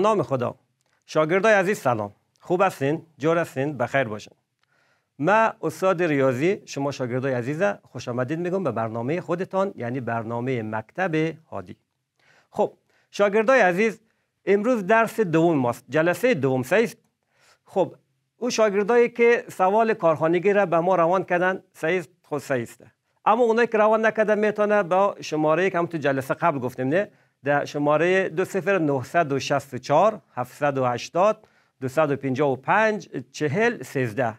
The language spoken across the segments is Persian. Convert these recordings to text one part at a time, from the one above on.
نام خدا شاگردای عزیز سلام خوب هستین جور هستین بخیر باشین ما استاد ریاضی شما شاگردای عزیزه، خوش آمدید میگم به برنامه خودتان یعنی برنامه مکتب هادی خب شاگردای عزیز امروز درس دوم ماست جلسه دوم سیست خب او شاگردایی که سوال کارخانگی را به ما روان کردن سیست خود خب سیسته اما اونایی که روان نکردن میتونه با شماره که هم تو جلسه قبل گفتیم نه در شماره 20964 780 255 40 13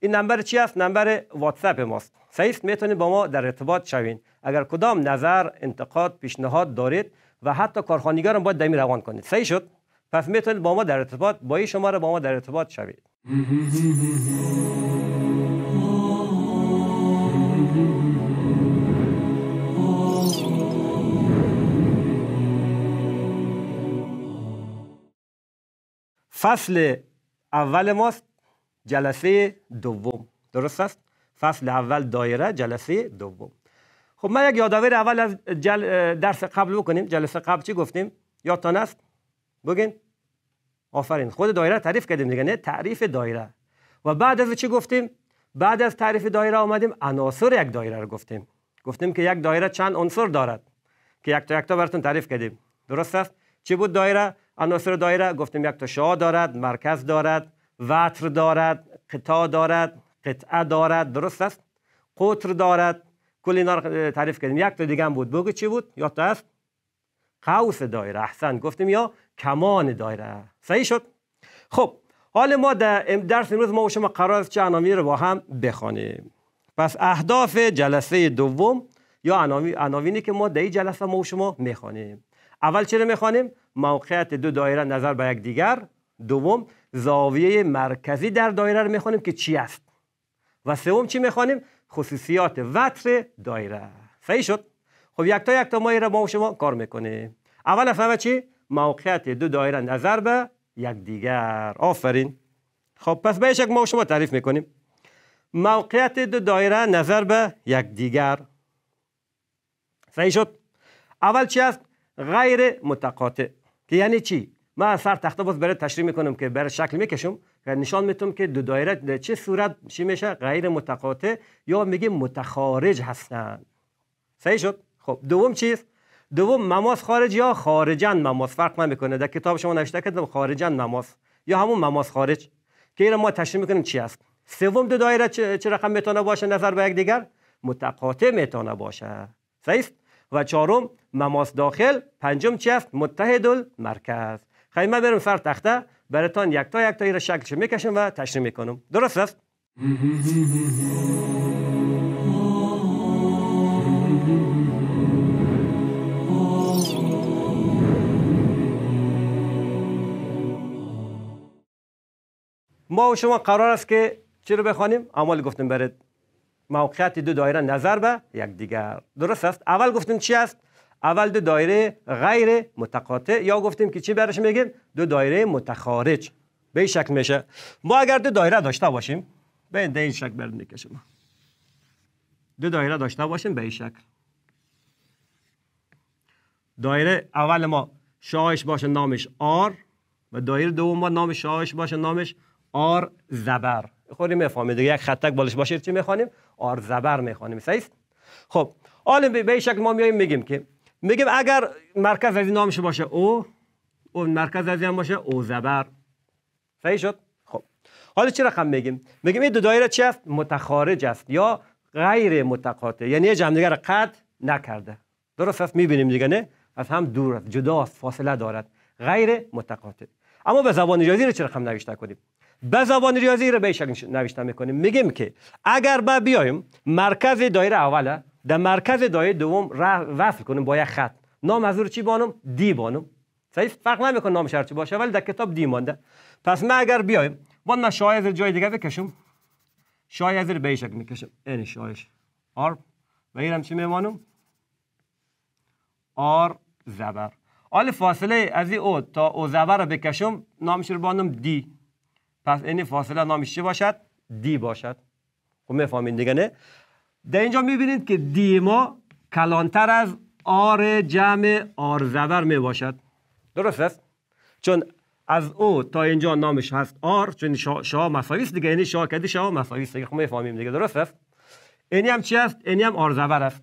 این نمبر چی است نمبر واتساپ ماست سیف میتونید با ما در ارتباط شوین اگر کدام نظر انتقاد پیشنهاد دارید و حتی کارخانیگارم باید دمی روان کنید صحیح شد پس میتونید با ما در ارتباط با این شماره با ما در ارتباط شوید فصل اول ماست جلسه دوم درست است فصل اول دایره جلسه دوم خب من یک یادآوری اول از جل درس قبل بکنیم جلسه قبل چی گفتیم یادتان است بگین آفرین خود دایره تعریف کردیم دیگه نه تعریف دایره و بعد از چی گفتیم بعد از تعریف دایره آمدیم عناصر یک دایره رو گفتیم گفتیم که یک دایره چند عنصر دارد که یک تا یک تا براتون تعریف کردیم درست است چی بود دایره عناصر دایره گفتیم یک تا شعا دارد مرکز دارد وتر دارد قطا دارد قطعه دارد درست است قطر دارد کل اینا تعریف کردیم یک تا دیگه هم بود بگو چی بود تا است قوس دایره احسن گفتیم یا کمان دایره صحیح شد خب حال ما در درس امروز ما و شما قرار است چه عناوین رو با هم بخوانیم پس اهداف جلسه دوم یا عناوینی که ما در این جلسه ما و شما میخوانیم اول چرا میخوانیم موقعیت دو دایره نظر به یک دیگر دوم زاویه مرکزی در دایره رو میخوانیم که چی است و سوم چی میخوانیم خصوصیات وتر دایره صحیح شد خب یک تا یک تا ما را ما شما کار میکنیم اول از چی موقعیت دو دایره نظر به یک دیگر آفرین خب پس به یک ما و شما تعریف میکنیم موقعیت دو دایره نظر به یک دیگر صحیح شد اول چی است غیر متقاطع یعنی چی من سر تخته باز برای تشریح میکنم که برای شکل میکشم و نشان میتونم که دو دایره چه صورت چی میشه غیر متقاطع یا میگه متخارج هستن صحیح شد خب دوم چیز دوم مماس خارج یا خارجن مماس فرق نمیکنه میکنه در کتاب شما نوشته که خارجن مماس یا همون مماس خارج که این ما تشریح میکنیم چی است سوم دو دایره چه رقم میتونه باشه نظر به یک دیگر متقاطع میتونه باشه صحیح و چهارم مماس داخل پنجم چی است متحد مرکز. خیلی خب، من برم سر تخته براتان یک این را شکلش میکشم و تشریح میکنم درست است ما و شما قرار است که چی رو بخوانیم؟ اعمال گفتیم برد موقعیت دو دایره نظر به یک دیگر درست است؟ اول گفتیم چی است؟ اول دو دایره غیر متقاطع یا گفتیم که چی برش میگیم دو دایره متخارج به این شکل میشه ما اگر دو دایره داشته باشیم به این شکل برد میکشیم دو دایره داشته باشیم به این شکل دایره اول ما شاهش باشه نامش آر و دایره دوم ما نامش شاهش باشه نامش آر زبر خوری میفهمید یک خطک بالش باشه چی میخوانیم آر زبر میخوانیم صحیح خب حالا به این شکل ما میایم میگیم که میگیم اگر مرکز از این نامش باشه او او مرکز از این باشه او زبر صحیح شد خب حالا چه رقم میگیم میگیم این دو دایره چی است متخارج است یا غیر متقاطع یعنی یه جمع دیگر قطع نکرده درست است میبینیم دیگه نه از هم دور است جدا است فاصله دارد غیر متقاطع اما به زبان ریاضی رو چه رقم نوشته کنیم به زبان ریاضی رو به شکل نوشته میکنیم میگیم که اگر ما بیایم مرکز دایره اوله در مرکز دایه دوم وصل کنیم با یک خط نام از چی بانم دی بانم صحیح فرق نمیکنه نامش چی باشه ولی در کتاب دی مانده پس ما اگر بیایم با من شای از جای دیگه بکشم شاید از به شکل میکشم این شایش آر و اینم چی میمانم آر زبر حال فاصله از این او تا او زبر رو بکشم نامش رو بانم دی پس این فاصله نامش چی باشد دی باشد خب میفهمین دیگه نه در اینجا میبینید که دی ما کلانتر از آر جمع آر زبر می درست است چون از او تا اینجا نامش هست آر چون شا, شا دیگه یعنی شا کدی شا مساویس دیگه خب میفهمیم دیگه درست است اینی هم چی است اینی هم آر زبر است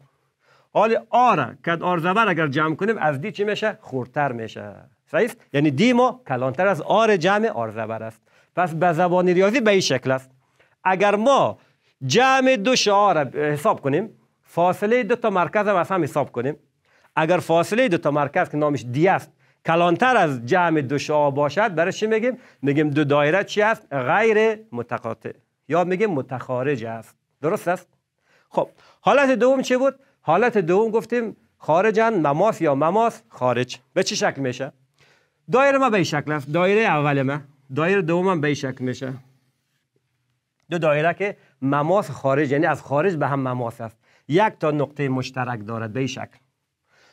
حال آر کد آر زبر اگر جمع کنیم از دی چی میشه خورتر میشه صحیح یعنی دی ما کلانتر از آر جمع آر زبر است پس به زبان ریاضی به این شکل است اگر ما جمع دو شعار حساب کنیم فاصله دو تا مرکز هم هم حساب کنیم اگر فاصله دو تا مرکز که نامش دی است کلانتر از جمع دو شعاع باشد برای چی میگیم میگیم دو دایره چی است غیر متقاطع یا میگیم متخارج است درست است خب حالت دوم چی بود حالت دوم گفتیم خارجن مماس یا مماس خارج به چه شکل میشه دایره ما به این شکل است دایره اول ما دایره دوم به شکل میشه دو دایره که مماس خارج یعنی از خارج به هم مماس است یک تا نقطه مشترک دارد به شکل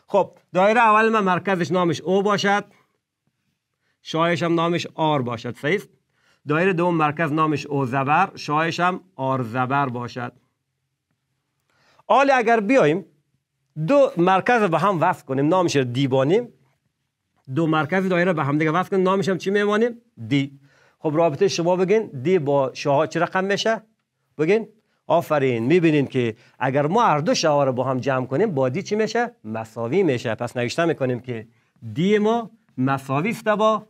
خب دایره اول ما مرکزش نامش او باشد شایش هم نامش آر باشد صحیح دایره دوم مرکز نامش او زبر شایش هم آر زبر باشد حالا اگر بیایم دو مرکز به هم وصل کنیم نامش دیبانیم دو مرکز دایره به هم دیگه وصل کنیم نامش چی میمانیم دی خب رابطه شما بگین دی با شاها چه رقم میشه بگین آفرین میبینین که اگر ما هر دو رو با هم جمع کنیم بادی چی میشه مساوی میشه پس نوشته میکنیم که دی ما مساوی است با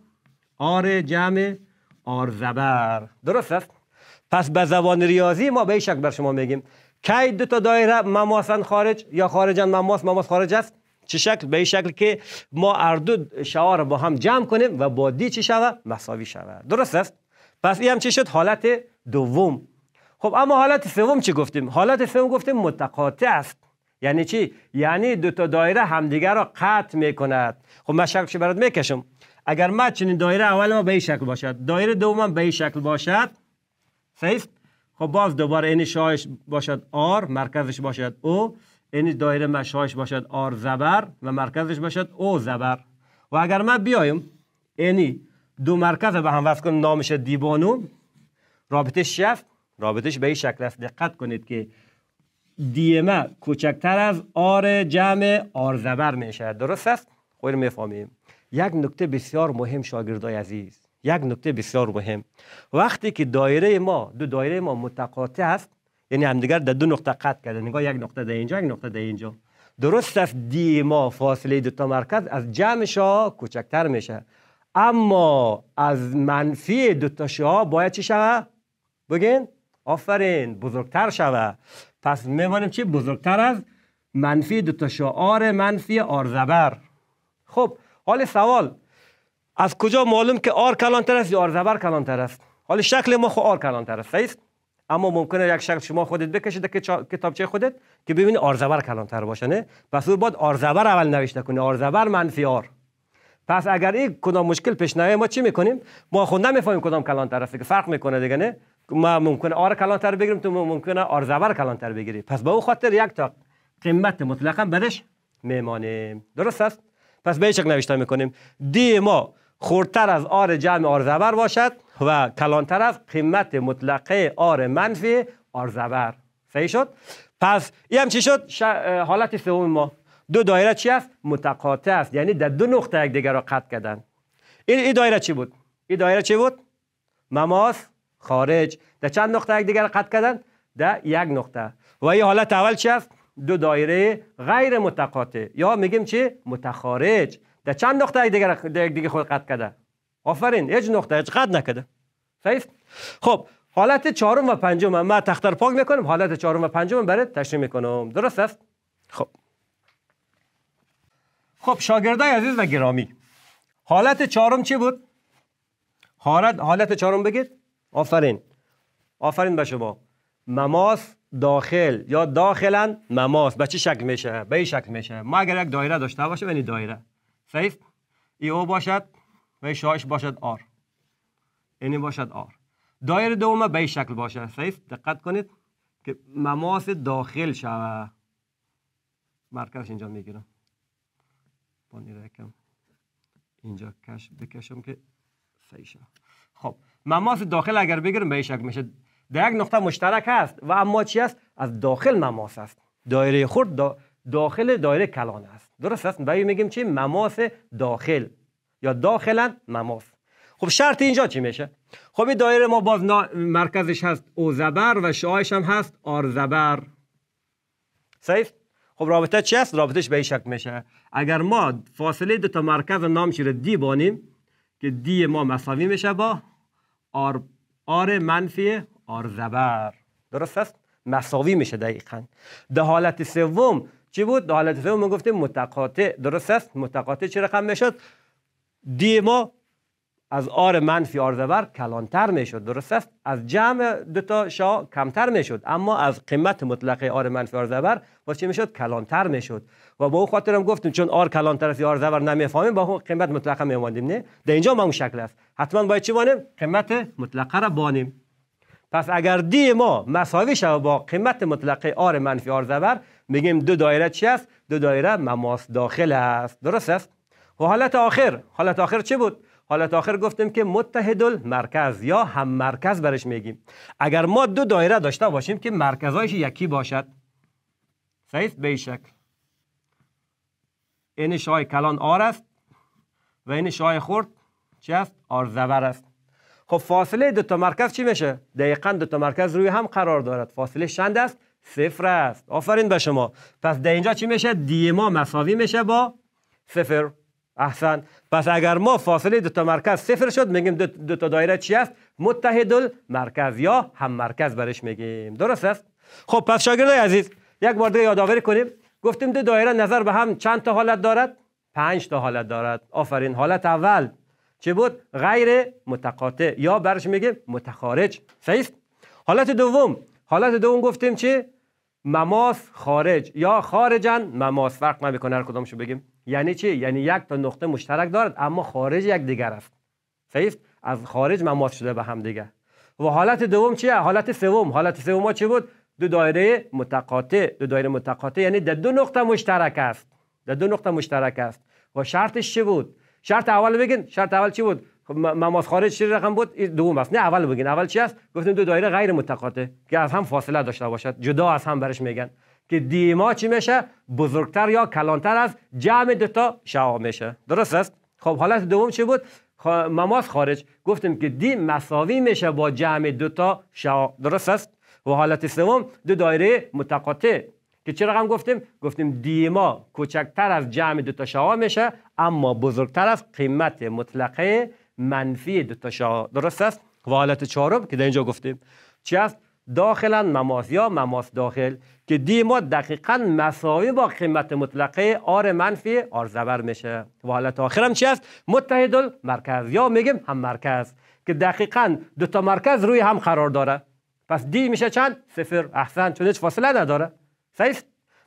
آر جمع آر زبر درست است پس به زبان ریاضی ما به شک بر شما میگیم کی دو تا دایره مماسن خارج یا خارجن مماس مماس خارج است چه شکل به شکل که ما هر دو رو با هم جمع کنیم و بادی چی شود مساوی شود درست است پس این هم چی شد حالت دوم خب اما حالت سوم چی گفتیم حالت سوم گفتیم متقاطع است یعنی چی یعنی دو تا دایره همدیگر را قطع میکند خب من شکلش برات میکشم اگر ما چنین دایره اول ما به این شکل باشد دایره دوم به این شکل باشد صحیح خب باز دوباره این شایش باشد آر مرکزش باشد او این دایره ما شایش باشد آر زبر و مرکزش باشد او زبر و اگر ما بیایم اینی دو مرکز به هم وصل کنم نامش دیبانو رابطه شفت رابطش به این شکل است دقت کنید که دیمه کوچکتر از آر جمع آر زبر میشه درست است خیر خب، میفهمیم یک نکته بسیار مهم شاگردای عزیز یک نکته بسیار مهم وقتی که دایره ما دو دایره ما متقاطع است یعنی همدیگر در دو نقطه قطع کرده نگاه یک نقطه در اینجا یک نقطه در اینجا درست است دی ما فاصله دو تا مرکز از جمعش کوچکتر میشه اما از منفی دو تا شها باید چی شود بگین آفرین بزرگتر شوه پس میمانیم چی بزرگتر از منفی تا شعار منفی زبر خب حال سوال از کجا معلوم که آر کلانتر است یا کلان کلانتر است حال شکل ما خو آر کلانتر است صحیح اما ممکنه یک شکل شما خودت بکشید که کتابچه خودت که ببینی زبر کلانتر باشه نه پس او باید زبر اول نوشته کنی زبر منفی آر پس اگر این کدام مشکل پیش نیاد ما چی میکنیم ما خود نمیفهمیم کدام کلانتر است که فرق میکنه دیگه نه ما ممکنه آر کلانتر بگیریم تو ممکنه زبر کلانتر بگیری پس به او خاطر یک تا قیمت مطلقا بدش میمانیم درست است پس به این نوشته میکنیم دی ما خورتر از آر جمع زبر باشد و کلانتر از قیمت مطلقه آر منفی زبر صحیح شد پس این چی شد حالت سوم ما دو دایره چی است متقاطع است یعنی در دو نقطه یکدیگر را قطع کردن این ای دایره چی بود این دایره چی بود مماس خارج در چند نقطه یک دیگر قطع کردن در یک نقطه و این حالت اول چی دو دایره غیر متقاطع یا میگیم چی متخارج در چند نقطه یک دیگر دیگه خود قطع کرده آفرین هیچ نقطه هیچ قطع نکرده صحیح خب حالت چهارم و پنجم من تختر پاک میکنم حالت چهارم و پنجم برای تشریح میکنم درست است خب خب شاگردای عزیز و گرامی حالت چهارم چی بود حالت حالت چهارم بگید آفرین آفرین به شما مماس داخل یا داخلا مماس به چی شکل میشه به این شکل میشه ما اگر یک دایره داشته باشه یعنی دایره صحیح ای او باشد و شایش باشد آر اینی باشد آر دایره دوم به این شکل باشه صحیح دقت کنید که مماس داخل شوه مرکزش اینجا میگیرم پانی اینجا کش بکشم که صحیح خب مماس داخل اگر بگیریم به شکل میشه در یک نقطه مشترک هست و اما چی است از داخل مماس است دایره خرد داخل دایره کلان است درست است ما میگیم چی مماس داخل یا داخلا مماس خب شرط اینجا چی میشه خب این دایره ما باز مرکزش هست او زبر و شعایش هم هست آر زبر صحیح خب رابطه چی است رابطش به این شکل میشه اگر ما فاصله دو تا مرکز نامش رو دی بانیم که دی ما مساوی میشه با آر, آر منفی آر زبر درست است مساوی میشه دقیقا ده حالت سوم چی بود ده حالت سوم گفتیم متقاطع درست است متقاطع چه رقم میشد دی ما از آر منفی زبر کلانتر میشد درست است از جمع دو تا شا کمتر میشد اما از قیمت مطلقه آر منفی زبر با چی میشد کلانتر میشد و با او خاطرم گفتیم چون آر کلانتر از زبر نمیفهمیم با اون قیمت مطلقه میماندیم نه در اینجا ما اون شکل است حتما باید چی بانیم قیمت مطلقه را بانیم پس اگر دی ما مساوی شود با قیمت مطلقه آر منفی زبر میگیم دو دایره چی است دو دایره مماس داخل است درست است و حالت آخر حالت آخر چی بود حالت آخر گفتیم که متحد مرکز یا هم مرکز برش میگیم اگر ما دو دایره داشته باشیم که مرکزایش یکی باشد صحیح به شکل این شای کلان آر است و این شای خورد چه است آر زبر است خب فاصله دو تا مرکز چی میشه دقیقا دو تا مرکز روی هم قرار دارد فاصله شند است صفر است آفرین به شما پس در اینجا چی میشه دی ما مساوی میشه با صفر احسن پس اگر ما فاصله دو تا مرکز صفر شد میگیم دو, تا دایره چی است متحد مرکز یا هم مرکز برش میگیم درست است خب پس شاگردای عزیز یک بار دیگه یادآوری کنیم گفتیم دو دایره نظر به هم چند تا حالت دارد پنج تا حالت دارد آفرین حالت اول چه بود غیر متقاطع یا برش میگیم متخارج صحیح حالت دوم حالت دوم گفتیم چی مماس خارج یا خارجن مماس فرق نمیکنه هر کدومشو بگیم یعنی چی یعنی یک تا نقطه مشترک دارد اما خارج یک دیگر است فیفت از خارج مماس شده به هم دیگر و حالت دوم چیه حالت سوم حالت سوم ما چی بود دو دایره متقاطع دو دایره متقاطع یعنی در دو نقطه مشترک است در دو نقطه مشترک است و شرطش چی بود شرط اول بگین شرط اول چی بود خب، مماس خارج چه رقم بود دوم است نه اول بگین اول چی است گفتیم دو دایره غیر متقاطع که از هم فاصله داشته باشد جدا از هم برش میگن که دی ما چی میشه بزرگتر یا کلانتر از جمع دوتا شوا میشه درست است خب حالت دوم چی بود مماس خارج گفتیم که دی مساوی میشه با جمع دوتا شوا درست است و حالت سوم دو دایره متقاطع که چه رقم گفتیم گفتیم دیما کوچکتر از جمع دوتا تا میشه اما بزرگتر از قیمت مطلقه منفی دو تا شعا درست است و حالت چهارم که در اینجا گفتیم چی است داخلا مماس یا مماس داخل که دی ما دقیقا مساوی با قیمت مطلقه آر منفی آر میشه و حالت آخرم چی است متحد مرکز یا میگیم هم مرکز که دقیقا دو تا مرکز روی هم قرار داره پس دی میشه چند صفر احسن چون هیچ فاصله نداره صحیح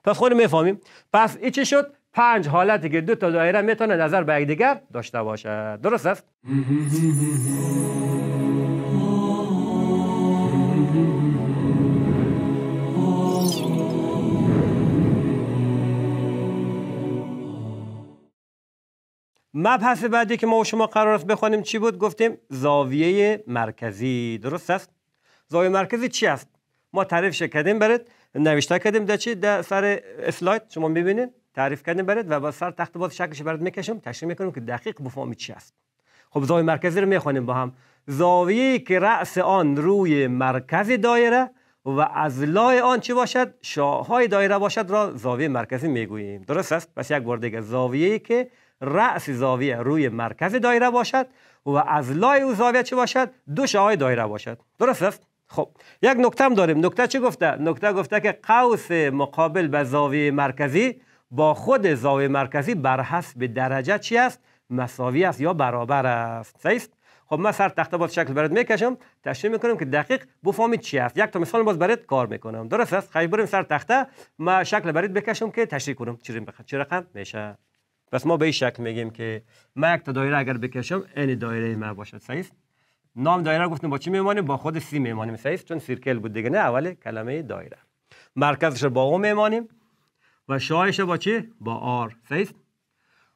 پس خود میفهمیم پس ای چی شد پنج حالتی که دو تا دایره میتونه نظر به یکدیگر داشته باشه درست است مبحث بعدی که ما و شما قرار است بخوانیم چی بود گفتیم زاویه مرکزی درست است زاویه مرکزی چی است ما تعریف کردیم برات نوشته کردیم در چی در سر اسلاید شما میبینید تعریف کردیم برات و با سر تخت باز شکلش برات میکشم تشریح میکنم که دقیق بفهمید چی است خب زاویه مرکزی رو میخوانیم با هم زاویه که رأس آن روی مرکز دایره و از لای آن چی باشد های دایره باشد را زاویه مرکزی میگوییم درست است پس یک بار دیگه زاویه که رأس زاویه روی مرکز دایره باشد و از لای او زاویه چه باشد دو شاهای دایره باشد درست است خب یک نکته هم داریم نکته چی گفته نکته گفته که قوس مقابل به زاویه مرکزی با خود زاویه مرکزی بر حسب درجه چی است مساوی است یا برابر است صحیح خب من سر تخته با شکل برات میکشم تشریح میکنم که دقیق بفهمید چی است یک تا مثال باز برات کار میکنم درست است خیلی بریم سر تخته من شکل برات بکشم که تشریح کنم چی رقم میشه پس ما به این شکل میگیم که من یک تا دایره اگر بکشم این دایره ما باشد صحیح نام دایره گفتیم با چی میمانیم با خود سی میمانیم صحیح چون سیرکل بود دیگه نه اول کلمه دایره مرکزش رو با او میمانیم و شایش با چی با آر صحیح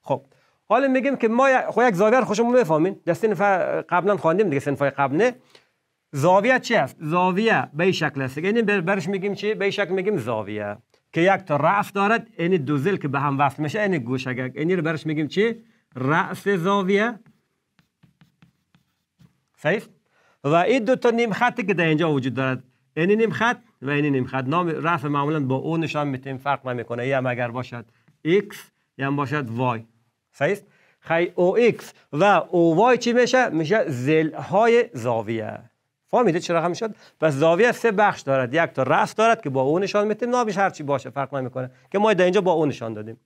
خب حالا میگیم که ما خو خب یک زاویه رو خوشمون بفهمین در سنف قبلا خواندیم دیگه سنف قبله زاویه چی است زاویه به شکل است یعنی برش میگیم چی به شکل میگیم زاویه که یک تا رأس دارد این یعنی زل که به هم وصل میشه این یعنی گوشگک اینی رو برش میگیم چی رأس زاویه صحیح و این دو تا نیم خطی که در اینجا وجود دارد این یعنی نیم خط و این نیم خط نام رأس معمولا با او نشان میتیم فرق نمیکنه یا اگر باشد x یا باشد y صحیح خی او ایکس و او وای چی میشه میشه زل های زاویه وا میده چه رقم شد و زاویه سه بخش دارد یک تا راست دارد که با او نشان میتیم نابش هر چی باشه فرق نمیکنه که ما اینجا با او نشان دادیم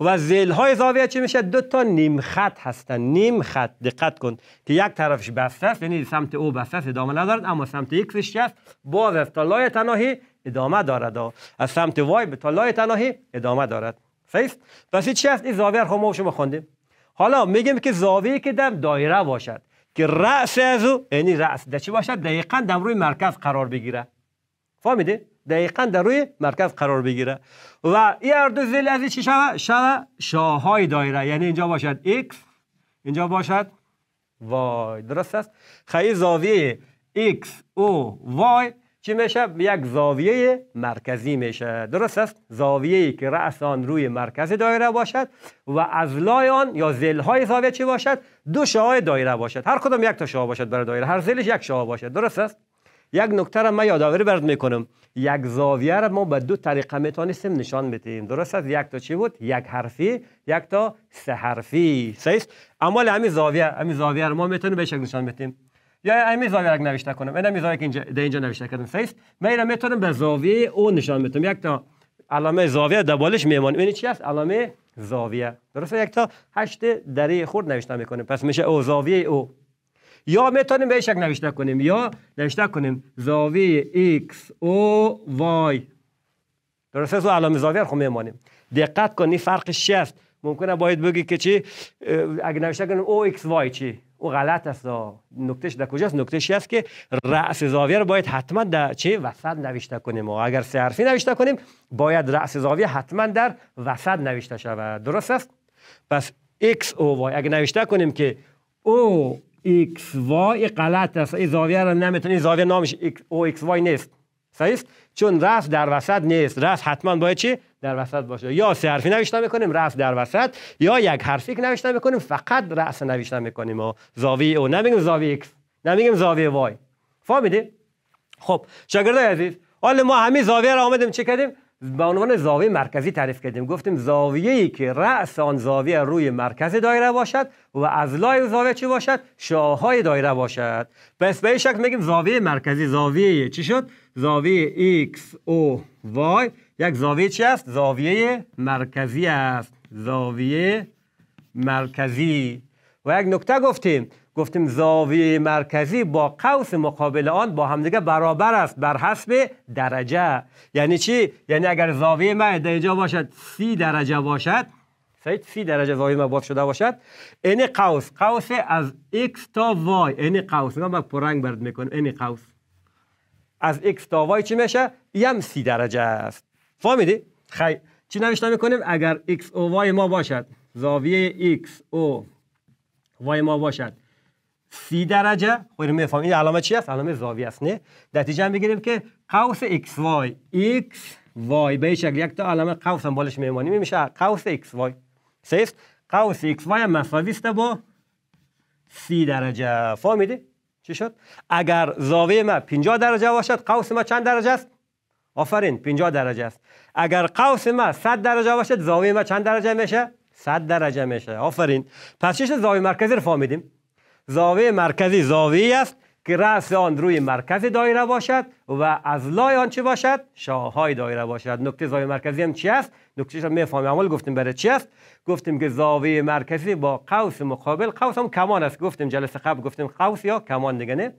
و زل های زاویه چی میشه دو تا نیم خط هستن نیم خط دقت کن که یک طرفش بسته است یعنی سمت او بسته است ادامه ندارد اما سمت ایکسش است باز از تا لای تناهی ادامه دارد از سمت وای به تا لای تناهی ادامه دارد صحیح پس چی است این زاویه رو ما شما خوندیم حالا میگیم که زاویه که در دایره باشد که رأس از او یعنی رأس در چی باشد دقیقا در روی مرکز قرار بگیره فهمیده دقیقا در روی مرکز قرار بگیره و این هر زیل از چی شوه شاه شاهای دایره یعنی اینجا باشد x اینجا باشد وای، درست است خیلی زاویه x او y چی میشه یک زاویه مرکزی میشه درست است زاویه ای که رأس آن روی مرکز دایره باشد و از لای آن یا زل های زاویه چی باشد دو شاه دایره باشد هر کدام یک تا شاه باشد برای دایره هر زلش یک شاه باشد درست است یک نکته را من یادآوری برد میکنم یک زاویه را ما به دو طریقه میتونیم نشان بدیم درست است یک تا چی بود یک حرفی یک تا سه حرفی صحیح اما همین زاویه همین زاویه را ما میتونیم به شکل نشان بدیم یا این زاویه را نوشته کنم این زاویه که اینجا در اینجا نوشته کردم صحیح من میتونم به زاویه او نشان میتونم یک تا علامه زاویه دبالش میمان این چی است علامه زاویه درسته یک تا هشت دری خورد نوشته میکنیم پس میشه او زاویه او یا میتونیم به شک نوشته کنیم یا نوشته کنیم زاویه x او وای درسته از علامه زاویه رو میمانیم دقت کنی فرق است ممکنه باید بگی که چی اگه نوشته کنیم او x وای چی او غلط است نکتهش در کجاست نکتهش است که رأس زاویه رو باید حتما در چه وسط نوشته کنیم و اگر سه حرفی نوشته کنیم باید رأس زاویه حتما در وسط نوشته شود درست است پس x او y اگر نوشته کنیم که او x y غلط است این زاویه را زاویه نامش او x y نیست صحیح چون رف در وسط نیست رف حتما باید چی در وسط باشه یا سه حرفی نوشته میکنیم رفت در وسط یا یک حرفی که نوشته میکنیم فقط رأس نوشته میکنیم و زاویه او نمیگیم زاویه ایکس نمیگیم زاویه وای فهمیدی خب شاگردای عزیز حالا ما همین زاویه را آمدیم چه کردیم به عنوان زاویه مرکزی تعریف کردیم گفتیم زاویه ای که رأس آن زاویه روی مرکز دایره باشد و از لای زاویه چی باشد شاههای دایره باشد پس به این شکل میگیم زاویه مرکزی زاویه چی شد زاویه x او y یک زاویه چی است زاویه مرکزی است زاویه مرکزی و یک نکته گفتیم گفتیم زاویه مرکزی با قوس مقابل آن با همدیگه برابر است بر حسب درجه یعنی چی یعنی اگر زاویه ما در اینجا باشد سی درجه باشد سعید سی درجه زاویه ما باز شده باشد این قوس قوس از x تا y این قوس من پرنگ برد این قوس از x تا y چی میشه یم سی درجه است فهمیدی خیلی چی نوشته میکنیم اگر x و y ما باشد زاویه x و ما باشد سی درجه خود خب میفهم این علامه چی است علامه زاویه است نه نتیجه میگیریم که قوس ایکس وای ایکس وای به شکل یک تا علامه قوس هم بالش میمانی میشه قوس ایکس وای سیست قوس ایکس وای مساوی است با سی درجه فهمیدی چی شد اگر زاویه ما 50 درجه باشد قوس ما چند درجه است آفرین 50 درجه است اگر قوس ما 100 درجه باشد زاویه ما چند درجه میشه 100 درجه میشه آفرین پس شد زاویه مرکزی رو فهمیدیم زاویه مرکزی زاویه است که رأس آن روی مرکز دایره باشد و از لای آن چه باشد شاههای دایره باشد نکته زاویه مرکزی هم چی است نکته هم میفهمیم اول گفتیم برای چی است گفتیم که زاویه مرکزی با قوس مقابل قوس هم کمان است گفتیم جلسه قبل گفتیم قوس یا کمان دیگه نه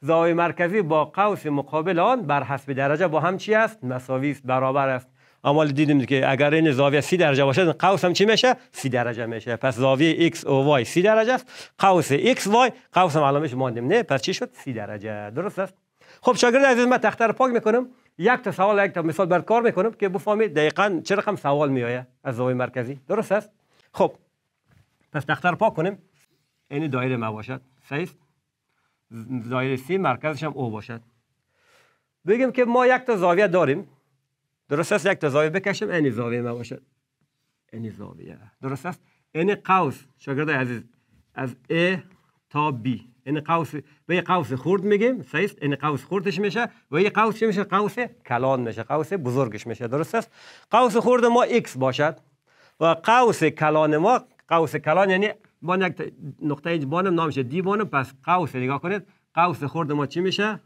زاویه مرکزی با قوس مقابل آن بر حسب درجه با هم چی است مساوی است برابر است اما دیدیم که اگر این زاویه 30 درجه باشه قوس هم چی میشه 30 درجه میشه پس زاویه x و y 30 درجه است قوس x y قوس هم علامش ماندیم نه پس چی شد 30 درجه درست است خب شاگرد عزیز من تخته رو پاک میکنم یک تا سوال یک تا مثال بر کار میکنم که بفهمید دقیقا چه رقم سوال میآید از زاویه مرکزی درست است خب پس تخته رو پاک کنیم این دایره ما باشد صحیح دایره سی مرکزش هم او باشد بگیم که ما یک تا زاویه داریم درست است یک تا زاویه بکشم این زاویه ما باشد این زاویه درست است این قوس شاگرد عزیز از A تا B این قوس به قوس خورد میگیم است این قوس خوردش میشه و یه قوس میشه قوس کلان میشه قوس بزرگش میشه درست است قوس خورد ما X باشد و قوس کلان ما قوس کلان یعنی ما یک نقطه اینج بانم نامشه دی بانم پس قوس نگاه کنید قوس خورد ما چی میشه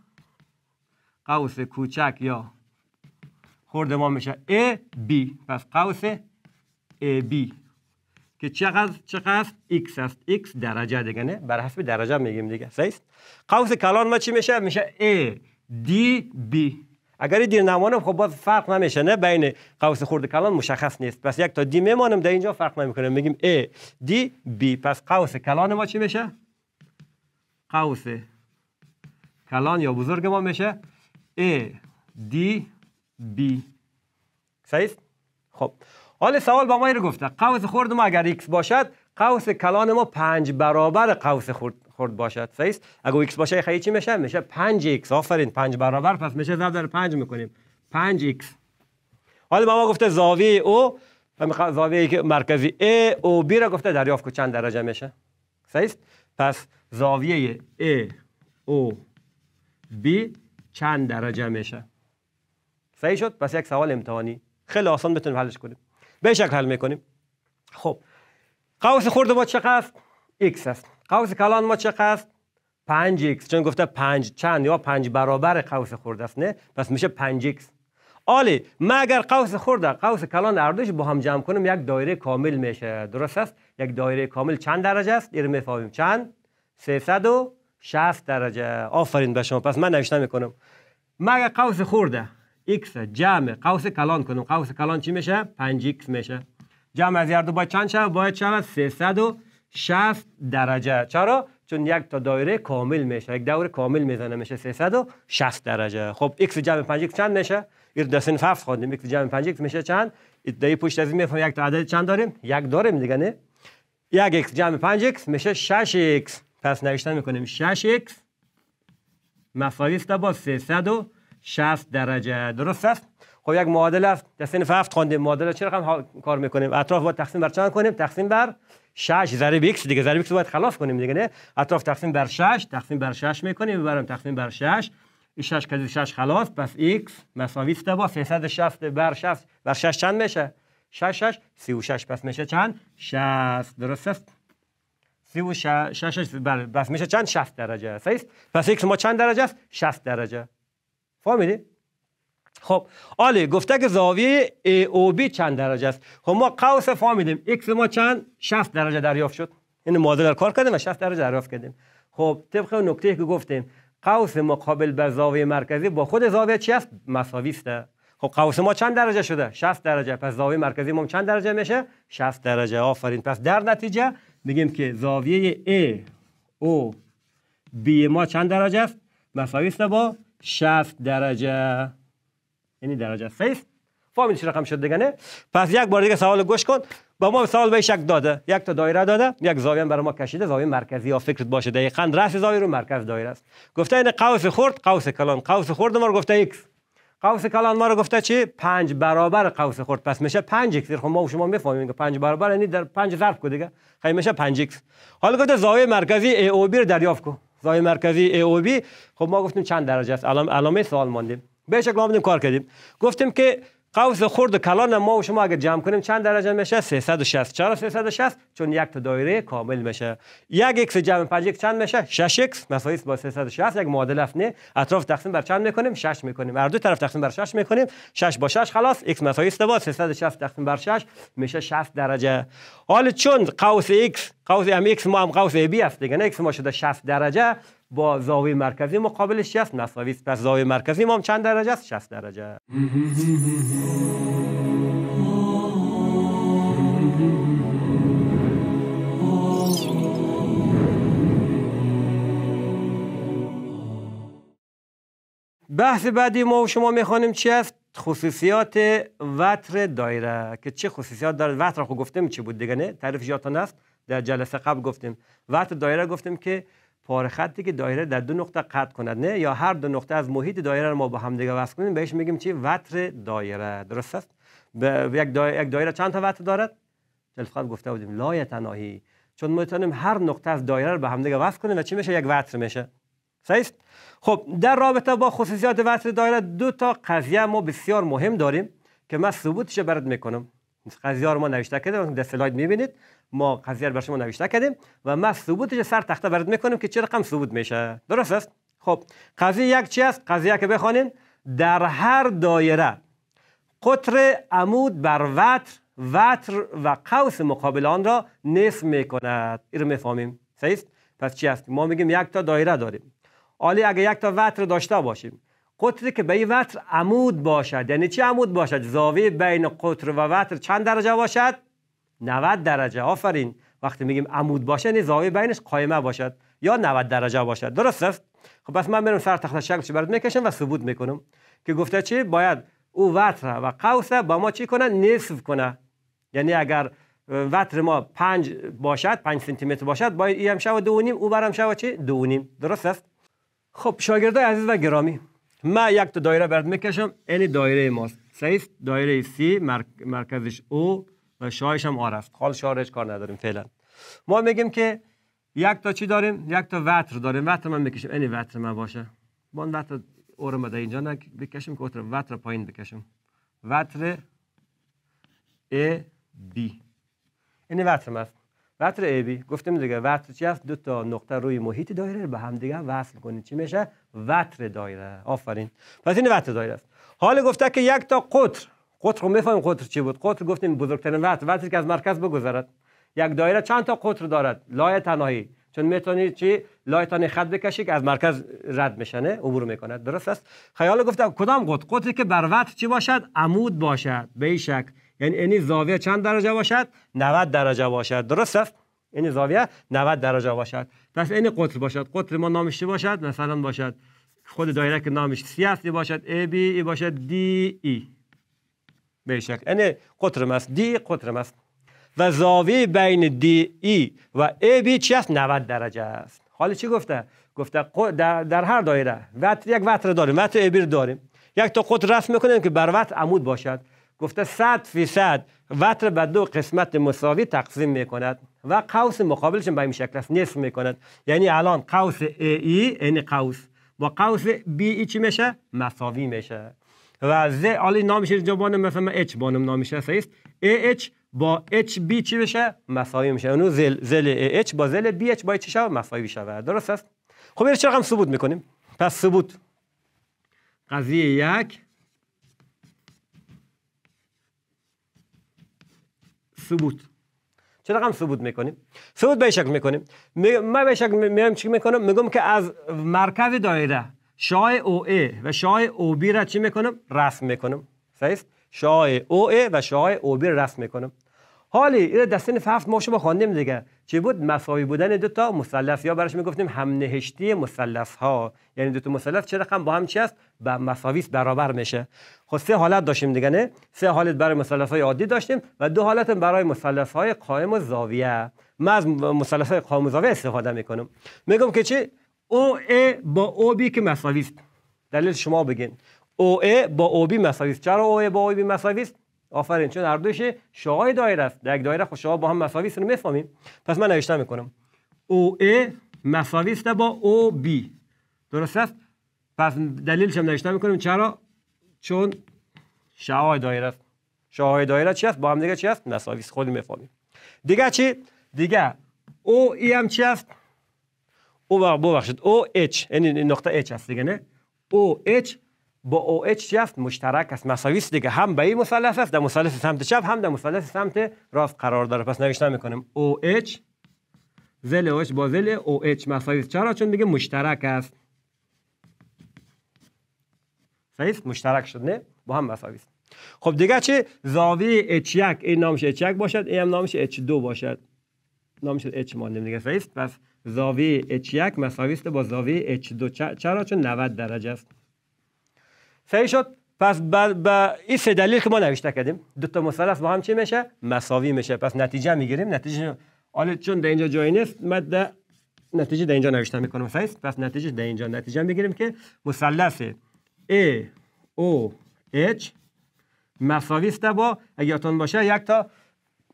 قوس کوچک یا خورده ما میشه B پس قوس B که چقدر چقدر x است x درجه دیگه نه بر حسب درجه میگیم دیگه صحیح قوس کلان ما چی میشه میشه a d b اگر نمانم خب باز فرق نمیشه نه بین قوس خورد کلان مشخص نیست پس یک تا دی میمانم در اینجا فرق نمیکنه میگیم a d b پس قوس کلان ما چی میشه قوس کلان یا بزرگ ما میشه a d B صحیح خب حال سوال با ما رو گفته قوس خورد ما اگر x باشد قوس کلان ما پنج برابر قوس خرد خرد باشد صحیح اگر x باشه خیلی چی میشه میشه 5 x آفرین 5 برابر پس میشه ضرب در 5 میکنیم 5 x حالا ما گفته زاویه او زاویه که مرکزی A و B را گفته دریافت کو چند درجه میشه صحیح پس زاویه A و B چند درجه میشه صحیح شد پس یک سوال امتحانی خیلی آسان بتونیم حلش کنیم به شکل حل میکنیم خب قوس خورد ما چقدر است x است قوس کلان ما چقدر است 5x چون گفته 5 چند یا 5 برابر قوس خورد است نه پس میشه 5x آلی ما اگر قوس خورده قوس کلان اردوش با هم جمع کنیم یک دایره کامل میشه درست است یک دایره کامل چند درجه است این میفهمیم چند 360 درجه آفرین به شما پس من نوشته میکنم ما اگر قوس خورده x جمع قوس کلان کنیم قوس کلان چی میشه 5x میشه جمع از هر دو باید چند شد باید شود 360 درجه چرا چون یک تا دایره کامل میشه یک دور کامل میزنه میشه 360 درجه خب x جمع 5x چند میشه این دو سن هفت خوندیم x جمع 5x میشه چند ایده پشت از این میفهم یک تا عدد چند داریم یک داریم دیگه نه یک x جمع 5x میشه 6x پس نوشتن میکنیم 6x مساوی است با 360 60 درجه درست است خب یک معادله است دستین صنف 7 خواندیم معادله چرا رقم کار میکنیم اطراف باید تقسیم بر چند کنیم تقسیم بر 6 ضرب x دیگه ضرب x باید خلاص کنیم دیگه نه اطراف تقسیم بر 6 تقسیم بر 6 میکنیم ببرم تقسیم بر 6 این 6 کدی 6 خلاص پس x مساوی است با 360 بر 6 بر 6 چند میشه 6 6 36 پس میشه چند 60 درست است 36 بر پس میشه چند 60 درجه است پس x ما چند درجه است 60 درجه فهمیدی؟ خب آله گفته که زاویه AOB چند درجه است خب ما قوس فهمیدیم x ما چند 60 درجه دریافت شد این یعنی معادله کار کردیم و 60 درجه دریافت کردیم خب طبق نکته که گفتیم قوس مقابل به زاویه مرکزی با خود زاویه چی است مساوی است خب قوس ما چند درجه شده 60 درجه پس زاویه مرکزی ما چند درجه میشه 60 درجه آفرین پس در نتیجه میگیم که زاویه A O B ما چند درجه است مساوی است با 60 درجه یعنی درجه فیف فامیل چی رقم شد دیگه نه پس یک بار دیگه سوال گوش کن با ما سوال به شک داده یک تا دایره داده یک زاویه برای ما کشیده زاویه مرکزی یا فکرت باشه دقیقاً راست زاویه رو مرکز دایره است گفته این قوس خرد قوس کلان قوس خرد ما رو گفته x قوس کلان ما رو گفته چی 5 برابر قوس خرد پس میشه 5 x خب ما و شما میفهمیم که 5 برابر یعنی در 5 ضرب کو دیگه خیلی خب میشه 5 x حالا گفته زاویه مرکزی AOB رو دریافت کن زای مرکزی ای او بی خب ما گفتیم چند درجه است الان علامه سوال ماندیم به شکل کار کردیم گفتیم که قوس خرد و کلان ما و شما اگر جمع کنیم چند درجه میشه 360 چرا 360 چون یک تا دایره کامل میشه یک ایکس جمع پنج ایکس چند میشه 6 ایکس مساوی با 360 یک معادله افنه اطراف تقسیم بر چند میکنیم 6 میکنیم هر دو طرف تقسیم بر 6 میکنیم 6 با 6 خلاص ایکس مساوی است با 360 تقسیم بر 6 میشه 60 درجه حال چون قوس ایکس قوس هم ایکس ما هم قوس بی است دیگه نه ایکس ما شده 60 درجه با زاویه مرکزی مقابلش 60 مساوی است پس زاویه مرکزی ما هم چند درجه است 60 درجه بحث بعدی ما و شما میخوانیم چی است خصوصیات وتر دایره که چه خصوصیات داره وتر خود گفتم چی بود دیگه نه تعریف تا است در جلسه قبل گفتیم وقت دایره گفتیم که پاره خطی که دایره در دو نقطه قطع کند نه یا هر دو نقطه از محیط دایره رو ما با هم دیگه وصل کنیم بهش میگیم چی وتر دایره درست است یک دایره, یک دایره چند تا وتر دارد جلسه قبل گفته بودیم لا تناهی چون ما میتونیم هر نقطه از دایره رو به هم دیگه وصل کنیم و چی میشه یک وتر میشه صحیح خب در رابطه با خصوصیات وتر دایره دو تا قضیه ما بسیار مهم داریم که من ثبوتش برات میکنم قضیه رو ما نوشته کردیم در سلاید میبینید ما قضیه رو بر شما نوشته کردیم و ما ثبوتش سر تخته برد میکنیم که چه رقم ثبوت میشه درست است خب قضیه یک چی است قضیه که بخوانیم در هر دایره قطر عمود بر وتر وتر و قوس مقابل آن را نصف میکند این رو میفهمیم صحیح پس چی است ما میگیم یک تا دایره داریم حالا اگه یک تا وتر داشته باشیم قطر که به وتر عمود باشد یعنی چی عمود باشد زاویه بین قطر و وتر چند درجه باشد 90 درجه آفرین وقتی میگیم عمود باشه یعنی زاویه بینش قایمه باشد یا 90 درجه باشد درست است خب پس من میرم سر تخت چه برات میکشم و ثبوت میکنم که گفته چی باید او وتر و قوس با ما چی کنه نصف کنه یعنی اگر وتر ما 5 باشد 5 سانتی متر باشد باید این هم شود 2.5 و او برم شود چی 2.5 درست است خب شاگردای عزیز و گرامی ما یک تا دایره برد میکشم این دایره ماست سیف دایره سی مرکزش او و شایش هم آرف است حال شارش کار نداریم فعلا ما میگیم که یک تا چی داریم یک تا وتر داریم وتر من میکشم. این وتر من باشه من وتر او رو اینجا بکشم که وتر پایین بکشم وتر ای بی این وتر است وتر بی. گفتیم دیگه وتر چی است دو تا نقطه روی محیط دایره به هم دیگه وصل کنید چی میشه وتر دایره آفرین پس این وتر دایره است حالا گفته که یک تا قطر قطر خب میفهمیم قطر چی بود قطر گفتیم بزرگترین وتر وتر که از مرکز بگذرد یک دایره چند تا قطر دارد لایه تنهایی چون میتونی چی لایتانی خط بکشی که از مرکز رد میشنه عبور میکنه درست است خیال گفتم کدام قطر قطری که بر وتر چی باشد عمود باشد به شکل یعنی این زاویه چند درجه باشد 90 درجه باشد درست است این زاویه 90 درجه باشد پس این قطر باشد قطر ما نامش چی باشد مثلا باشد خود دایره که نامش سی است باشد ای بی ای باشد دی ای e. به شکل این قطر است دی قطر است و زاویه بین دی ای e و ای بی چی 90 درجه است حالا چی گفته گفته در, هر دایره وتر یک وتر داریم وتر ای بی داریم یک تا قطر رسم میکنیم که بر وتر عمود باشد گفته 100 فیصد وتر به دو قسمت مساوی تقسیم میکند و قوس مقابلش به این شکل است نصف میکند یعنی الان قوس ای یعنی قوس با قوس بی ای چی میشه مساوی میشه و ز علی نامش بانم مثلا اچ بانم نامش است ای اچ با اچ بی چی میشه؟ مساوی میشه اونو زل زل ای اچ با زل بی اچ با چی شود مساوی شود درست است خب این چرا هم ثبوت میکنیم پس ثبوت قضیه یک ثبوت چه رقم ثبوت میکنیم ثبوت به شکل میکنیم ما به شکل میایم چی میکنم میگم که از مرکز دایره شای او ای و شای او بی را چی میکنم رسم میکنم صحیح شای او ای و شای او بی رسم میکنم حالی در سن هفت ما شما خواندیم دیگه چی بود مساوی بودن دو تا مثلث یا براش میگفتیم همنهشتی مثلث ها یعنی دوتا تا مثلث چه رقم با هم چی است با مساوی برابر میشه خب سه حالت داشتیم دیگه نه سه حالت برای مثلث های عادی داشتیم و دو حالت برای مثلث های قائم و زاویه من از مثلث های قائم و زاویه استفاده میکنم میگم که چی او با او بی که مساوی است دلیل شما بگین او با او بی مساوی است چرا او با او مساوی است آفرین چون هر دوش دایره است در دایره خوشا خب با هم مساوی است میفهمیم پس من نوشته میکنم او ا مساوی است با او بی درست است پس دلیلش هم نوشته میکنیم چرا چون شعای دایره است شاهای دایره چی است با هم دیگه چی است مساوی است خود میفهمیم دیگه چی دیگه او ای هم چی است او ببخشید او اچ یعنی نقطه اچ است دیگه نه او اچ با او اچ جفت مشترک است مساویس دیگه هم به این مثلث است در مثلث سمت چپ هم در مثلث سمت راست قرار داره پس نوشتن میکنیم او اچ زل او با زل او اچ چرا چون دیگه مشترک است صحیح مشترک شد نه با هم مساوی است خب دیگه چه زاویه H1 این نامش H1 باشد این هم نامش H2 باشد نامش H ماندیم دیگه صحیح پس زاویه H1 مساوی با زاویه H2 چرا چون 90 درجه است صحیح شد پس به این سه دلیل که ما نوشته کردیم دو تا مثلث با هم چی میشه مساوی میشه پس نتیجه میگیریم نتیجه حالا چون در اینجا جایی نیست نتیجه در اینجا نوشته میکنم پس نتیجه در اینجا نتیجه میگیریم که مثلث A O H مساوی است با اگر یادتون باشه یک تا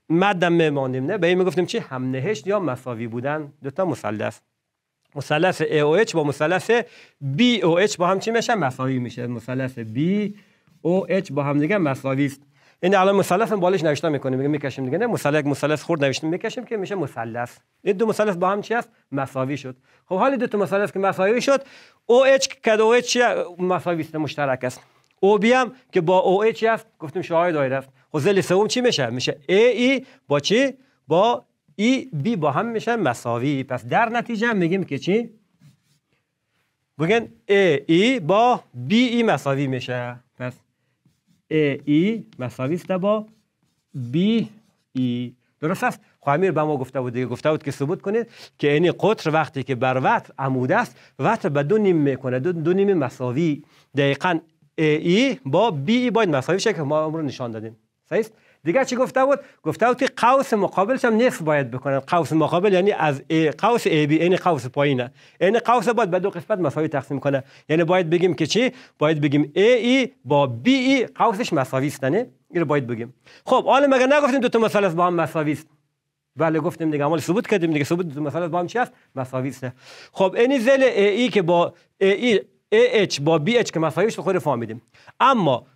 مدم میمانیم نه به این میگفتیم چی هم یا مساوی بودن دو تا مثلث مثلث AOH با مثلث BOH با هم چی میشه؟ مساوی میشه مثلث BOH با هم دیگه مساوی است این یعنی الان مثلث هم بالش نوشته میکنیم میگه میکشیم دیگه نه مثلث مثلث خرد نوشتیم میکشیم که میشه مثلث این دو مثلث با هم چی است مساوی شد خب حالا دو تا مثلث که مساوی شد OH که OH مساوی است مشترک است او بی هم که با OH است گفتیم شعاع دایره است خب ذیل سوم چی میشه میشه ای e با چی با ای بی با هم میشه مساوی پس در نتیجه میگیم که چی؟ بگن ای ای با بی ای مساوی میشه پس ای ای مساوی است با بی ای درست است خوامیر خب به ما گفته بود دیگه گفته بود که ثبوت کنید که یعنی قطر وقتی که بر وتر عمود است وتر به دو نیم میکنه دو, دو نیم مساوی دقیقا ای, ای با بی ای باید مساوی شه که ما رو نشان دادیم صحیح دیگه چی گفته بود گفته بود که قوس مقابلش هم نصف باید بکنن قوس مقابل یعنی از ای قوس ای بی این قوس پایینه این یعنی قوس باید به دو قسمت مساوی تقسیم کنه یعنی باید بگیم که چی باید بگیم ای ای e با بی ای e، قوسش مساوی است نه این باید بگیم خب حالا مگه نگفتیم دو تا مثلث با هم مساوی است بله گفتیم دیگه عمل ثبوت کردیم دیگه ثبوت دو مثلث با هم چی است مساوی است خب این زل ای ای که با ای ای, ای اچ با بی اچ که مساویش رو خود فهمیدیم اما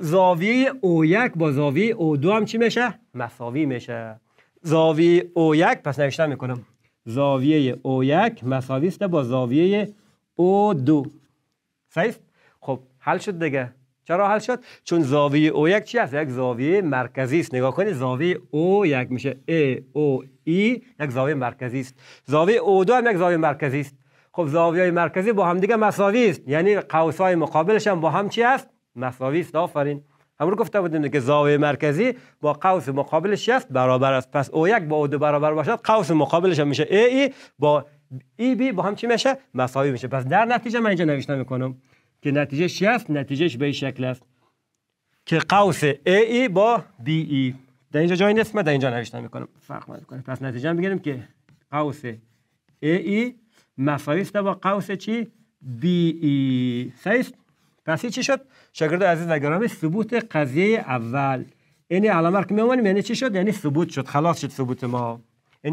زاویه او یک با زاویه او دو هم چی میشه؟ مساوی میشه زاویه او یک پس نوشته میکنم زاویه او یک مساوی است با زاویه او دو صحیح؟ خب حل شد دیگه چرا حل شد؟ چون زاویه او یک چی هست؟ یک زاویه مرکزی است نگاه کنید زاویه او یک میشه ای او ای یک زاویه مرکزی است زاویه او دو هم یک زاویه مرکزی است خب زاویه مرکزی با هم دیگه مساوی است یعنی قوس های مقابلش هم با هم چی هست؟ مساوی است آفرین همون گفته بودیم که زاویه مرکزی با قوس مقابلش شفت برابر است پس او یک با او دو برابر باشد قوس مقابلش هم میشه ای با ای بی با هم چی میشه مساوی میشه پس در نتیجه من اینجا نوشته میکنم که نتیجه شفت نتیجهش به این شکل است که قوس ای با بی ای در اینجا جای نیست من در اینجا نوشته میکنم فرق میکنه پس نتیجه میگیریم که قوس ای ای مساوی است با قوس چی بی ای پس چی شد شاگرد عزیز اگر هم ثبوت قضیه اول این یعنی علامه رو که یعنی چی شد یعنی ثبوت شد خلاص شد ثبوت ما این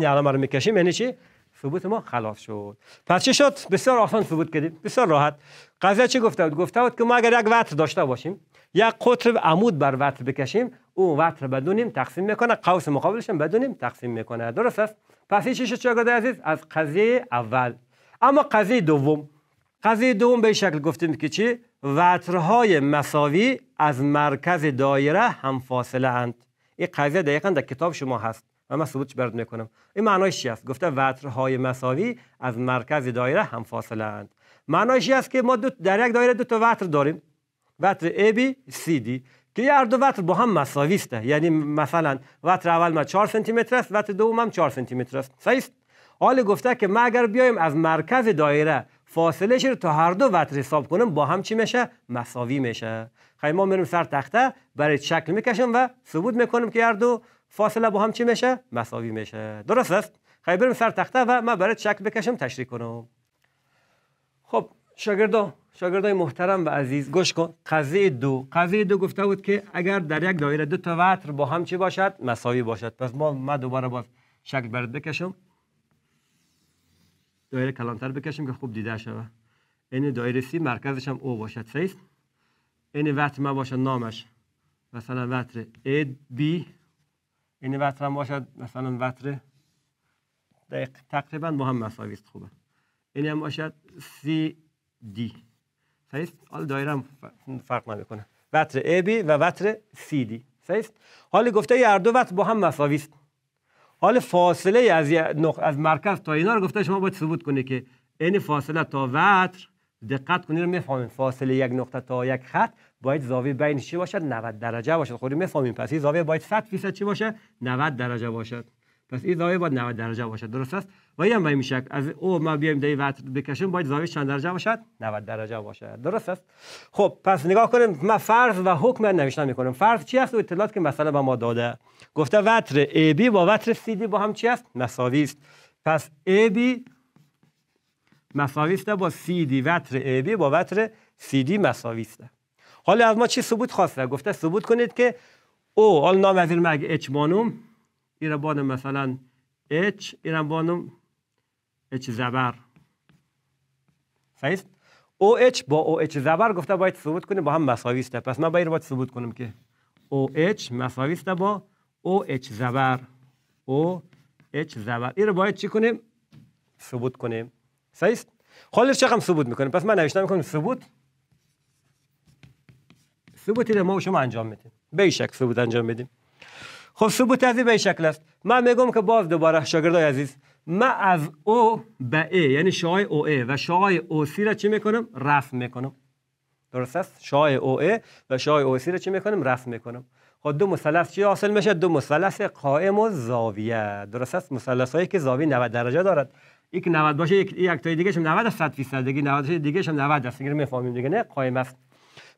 یعنی علامه رو میکشیم یعنی چی ثبوت ما خلاص شد پس چی شد بسیار آسان ثبوت کردیم بسیار راحت قضیه چی گفته بود گفته بود که ما اگر یک وتر داشته باشیم یک قطر عمود بر وتر بکشیم او وتر بدونیم تقسیم میکنه قوس مقابلش هم بدونیم تقسیم میکنه درست است پس چی شد شاگرد عزیز از قضیه اول اما قضیه دوم قضیه دوم به شکل گفتیم که چی وترهای مساوی از مرکز دایره هم فاصله اند این قضیه دقیقا در کتاب شما هست و من ثبوتش برد میکنم این معنایش چی است گفته وترهای مساوی از مرکز دایره هم فاصله اند معنایش است که ما در یک دایره دو تا وتر داریم وتر AB CD که هر دو وتر با هم مساوی است یعنی مثلا وتر اول ما 4 سانتی متر است وتر دوم هم 4 سانتی متر است صحیح است حال گفته که ما اگر بیایم از مرکز دایره فاصله رو تا هر دو وتر حساب کنم با هم چی میشه مساوی میشه خیلی خب ما میریم سر تخته برای شکل میکشم و ثبوت میکنم که هر دو فاصله با هم چی میشه مساوی میشه درست است خیلی خب بریم سر تخته و من برای شکل بکشم تشریح کنم خب شاگردا شاگردای محترم و عزیز گوش کن قضیه دو قضیه دو گفته بود که اگر در یک دایره دو تا وتر با هم چی باشد مساوی باشد پس ما ما دوباره باز شکل برات بکشم دایره کلانتر بکشیم که خوب دیده شوه این دایره سی مرکزش هم او باشد سیست این وتر ما باشد نامش مثلا وتر A بی. این وتر هم باشد مثلا وتر دقیق تقریبا با هم مساوی است خوبه این هم باشد سی دی. سیست حال دایره هم فرق نمیکنه وتر A بی و وتر سی دی. سیست حالی گفته هر دو وتر با هم مساوی است حال فاصله از, از مرکز تا اینا رو گفته شما باید ثبوت کنید که این فاصله تا وتر دقت کنید رو میفهمیم فاصله یک نقطه تا یک خط باید زاویه بین چی باشد 90 درجه باشد خوری خب، میفهمیم پس این زاویه باید 100 فیصد چی باشه 90 درجه باشد پس این زاویه باید 90 درجه باشد درست است و این هم از او ما بیایم دای وتر بکشیم باید زاویه چند درجه باشد 90 درجه باشد درست است خب پس نگاه کنیم ما فرض و حکم نوشتن میکنیم فرض چی است و اطلاعات که مثلا به ما داده گفته وتر AB با وتر CD با هم چی است مساوی است پس AB مساوی است با CD وتر AB با وتر CD مساوی است حالا از ما چی ثبوت خواسته گفته ثبوت کنید که او آل نام از این مگ اچ این بانم مثلا اچ این بانم اچ زبر صحیح اچ با اچ زبر گفته باید ثبوت کنیم با هم مساوی است پس من باید باید ثبوت کنم که اچ مساوی است با اچ زبر اچ زبر این باید چی کنیم ثبوت کنیم صحیح است خالص خب، هم ثبوت میکنیم پس من نوشتم میکنم ثبوت ثبوتی ما شما انجام میدیم به شک ثبوت انجام میدیم خب ثبوت از به شکل است من میگم که باز دوباره شاگردای عزیز من از او به ای یعنی شای او ای و شای او سی را چی میکنم رفع میکنم درست است شای او ای و شای او سی را چی میکنم رفع میکنم خب دو مثلث چی حاصل میشه دو مثلث قائم و زاویه درست است مثلث هایی که زاویه 90 درجه دارد یک 90 باشه یک یک تای دیگه 90 درصد فیصد دیگه 90 90 درصد میفهمیم دیگه نه قائم است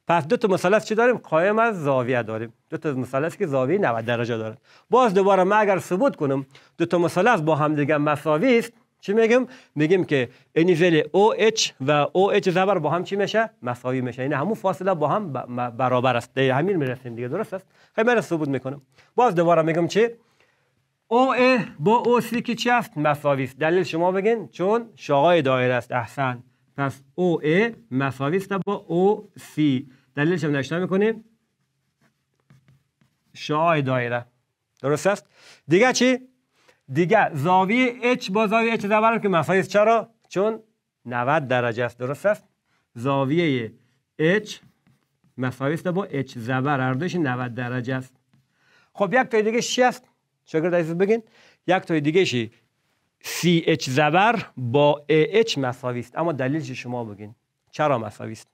پس دو تا مثلث چی داریم قایم از زاویه داریم دو تا مثلث که زاویه 90 درجه داره. باز دوباره ما اگر ثبوت کنم دو تا مثلث با هم دیگه مساوی است چی میگم؟ میگیم که این او OH و OH زبر با هم چی میشه مساوی میشه این یعنی همون فاصله با هم برابر است دیگه همین میرسیم دیگه درست است خیلی خب، من ثبوت میکنم باز دوباره میگم چی او با سی که چی است مساوی است دلیل شما بگین چون شاقای دایره است احسن پس او مساوی است با سی دلیلش هم نشنا میکنیم شعاع دایره درست است دیگه چی دیگه زاویه اچ با زاویه اچ زبرم که مساوی است چرا چون 90 درجه است درست است زاویه اچ مساوی است با اچ زبر اردوش 90 درجه است خب یک تای دیگه است شاگرد عزیز بگین یک تا دیگه شی CH زبر با ای مساوی است اما دلیلش شما بگین چرا مساوی است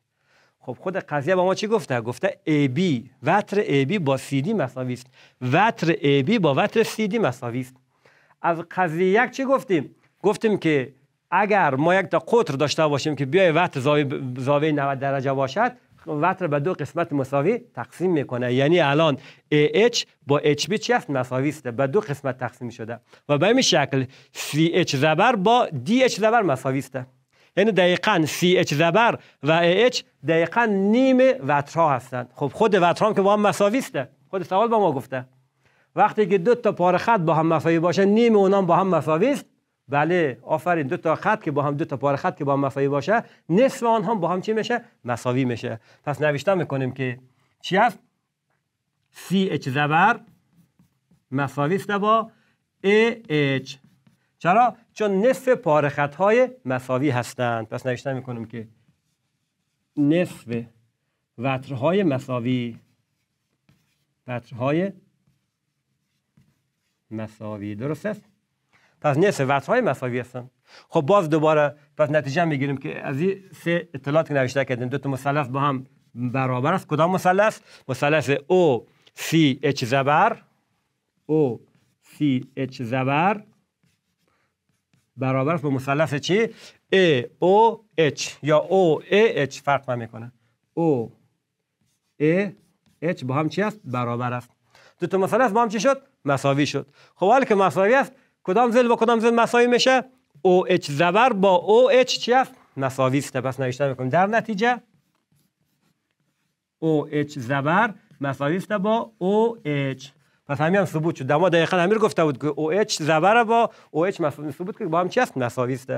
خب خود قضیه با ما چی گفته گفته AB. وتر ای با CD مساوی است وتر AB با وتر CD مساوی است از قضیه یک چی گفتیم گفتیم که اگر ما یک تا قطر داشته باشیم که بیای وتر زاویه 90 درجه باشد وقت به دو قسمت مساوی تقسیم میکنه یعنی الان AH با HB چفت مساوی است به دو قسمت تقسیم شده و به این شکل CH زبر با DH زبر مساوی است یعنی دقیقا CH زبر و AH دقیقا نیم ها هستند خب خود وتران که با هم مساوی است خود سوال با ما گفته وقتی که دو تا پاره خط با هم مساوی باشه نیم اونام با هم مساوی است بله آفرین دو تا خط که با هم دو تا پاره خط که با هم مساوی باشه نصف آن هم با هم چی میشه مساوی میشه پس نوشته میکنیم که چی هست سی اچ زبر مساوی است با ای اچ چرا چون نصف پاره خط های مساوی هستند پس نوشته میکنیم که نصف وترهای مساوی وترهای مساوی درست است پس نصف وصف های مساوی هستن خب باز دوباره پس نتیجه میگیریم که از این سه اطلاعات که نوشته کردیم دو تا مثلث با هم برابر است کدام مثلث مثلث او سی اچ زبر او سی اچ زبر برابر است با مثلث چی ای او اچ یا او ای اچ فرق میکنه او ای اچ با هم چی است برابر است دو تا مثلث با هم چی شد مساوی شد خب حال که مساوی است کدام زل با کدام زل مساوی میشه اچ زبر با OH چی است مساوی است پس نوشته میکنیم در نتیجه اچ زبر مساوی است با اچ پس همین هم ثبوت شد دما دقیقا همین گفته بود که اچ زبر با اچ مساوی ثبوت که با هم چی است مساوی است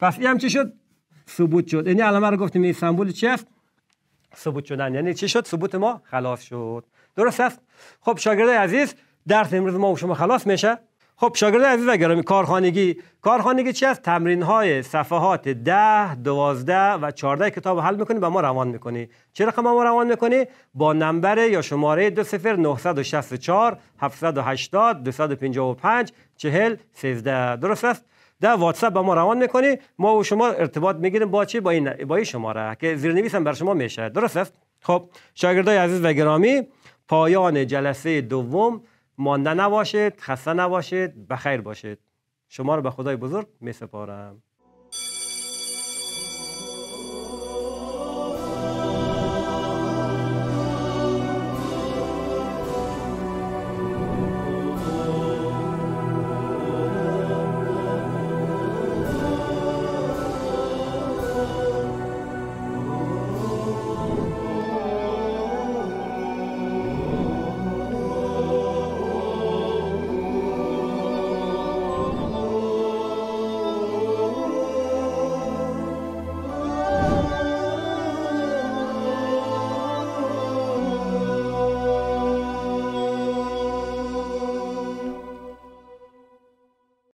پس این هم چی شد ثبوت شد یعنی علامه رو گفتیم این سمبل چی است ثبوت شدن یعنی چی شد ثبوت ما خلاص شد درست است خب شاگردای عزیز درس امروز ما و شما خلاص میشه خب شاگرد عزیز و گرامی کارخانگی کارخانگی چی است تمرین های صفحات 10 12 و 14 کتاب حل میکنی و ما روان میکنی چه رقم ما روان میکنی با نمبر یا شماره 20964 780 255 40 13 درست است در واتساپ به ما روان میکنی ما و شما ارتباط میگیریم با چی با این با این شماره که زیرنویس هم بر شما میشه درست است خب شاگردای عزیز و گرامی پایان جلسه دوم مانده نباشید خسته نباشید بخیر باشید شما رو به خدای بزرگ می سپارم